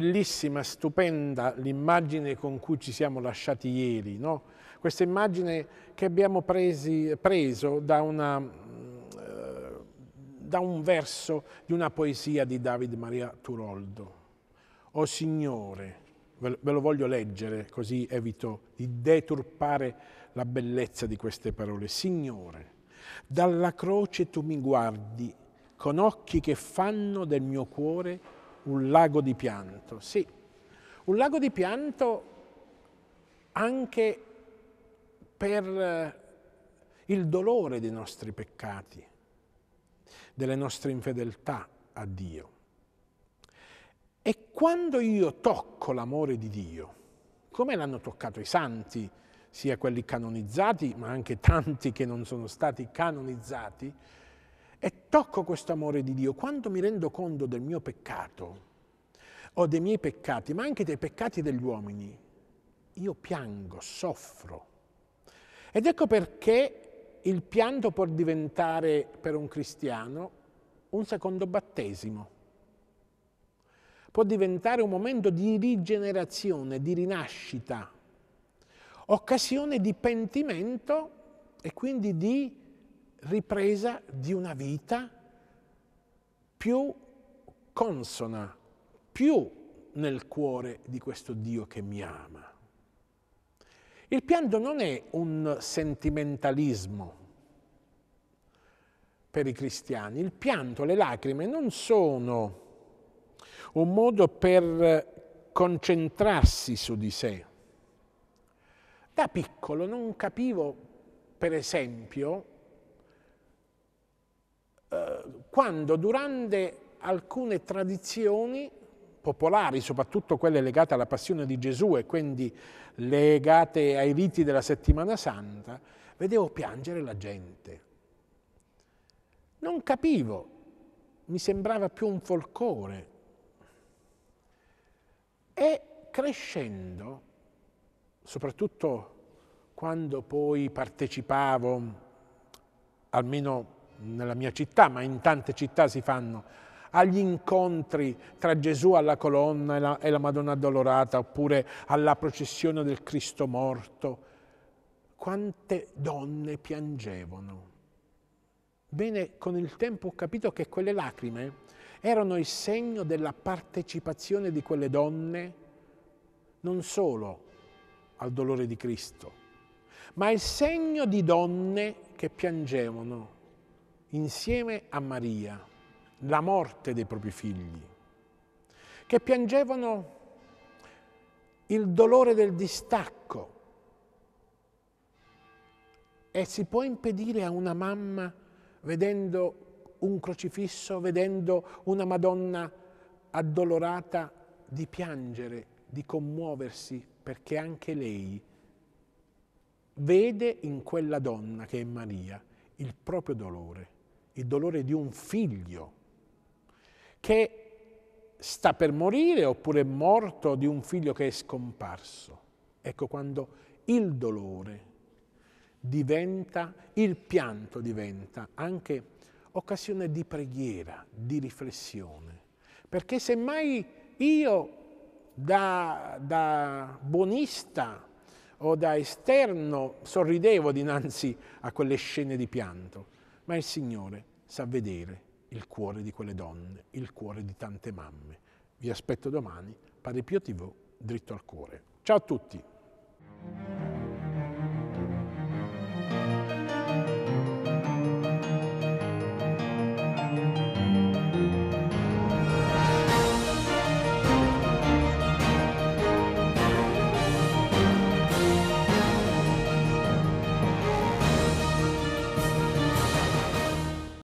bellissima, stupenda l'immagine con cui ci siamo lasciati ieri, no? questa immagine che abbiamo presi, preso da, una, mm, eh, da un verso di una poesia di David Maria Turoldo. O Signore, ve lo voglio leggere così evito di deturpare la bellezza di queste parole. Signore, dalla croce tu mi guardi con occhi che fanno del mio cuore un lago di pianto, sì, un lago di pianto anche per eh, il dolore dei nostri peccati, delle nostre infedeltà a Dio. E quando io tocco l'amore di Dio, come l'hanno toccato i santi, sia quelli canonizzati, ma anche tanti che non sono stati canonizzati, e tocco questo amore di Dio, quando mi rendo conto del mio peccato, o dei miei peccati, ma anche dei peccati degli uomini, io piango, soffro. Ed ecco perché il pianto può diventare per un cristiano un secondo battesimo. Può diventare un momento di rigenerazione, di rinascita, occasione di pentimento e quindi di ripresa di una vita più consona, più nel cuore di questo Dio che mi ama. Il pianto non è un sentimentalismo per i cristiani, il pianto, le lacrime non sono un modo per concentrarsi su di sé. Da piccolo non capivo, per esempio, quando durante alcune tradizioni popolari, soprattutto quelle legate alla passione di Gesù e quindi legate ai riti della settimana santa, vedevo piangere la gente. Non capivo, mi sembrava più un folcore. E crescendo, soprattutto quando poi partecipavo, almeno nella mia città, ma in tante città si fanno, agli incontri tra Gesù alla colonna e la, e la Madonna addolorata, oppure alla processione del Cristo morto, quante donne piangevano. Bene, con il tempo ho capito che quelle lacrime erano il segno della partecipazione di quelle donne non solo al dolore di Cristo, ma il segno di donne che piangevano insieme a Maria la morte dei propri figli, che piangevano il dolore del distacco. E si può impedire a una mamma, vedendo un crocifisso, vedendo una Madonna addolorata, di piangere, di commuoversi, perché anche lei vede in quella donna che è Maria il proprio dolore il dolore di un figlio che sta per morire oppure è morto di un figlio che è scomparso. Ecco quando il dolore diventa, il pianto diventa anche occasione di preghiera, di riflessione. Perché semmai io da, da buonista o da esterno sorridevo dinanzi a quelle scene di pianto, ma il Signore sa vedere il cuore di quelle donne, il cuore di tante mamme. Vi aspetto domani, Padre Pio TV, dritto al cuore. Ciao a tutti!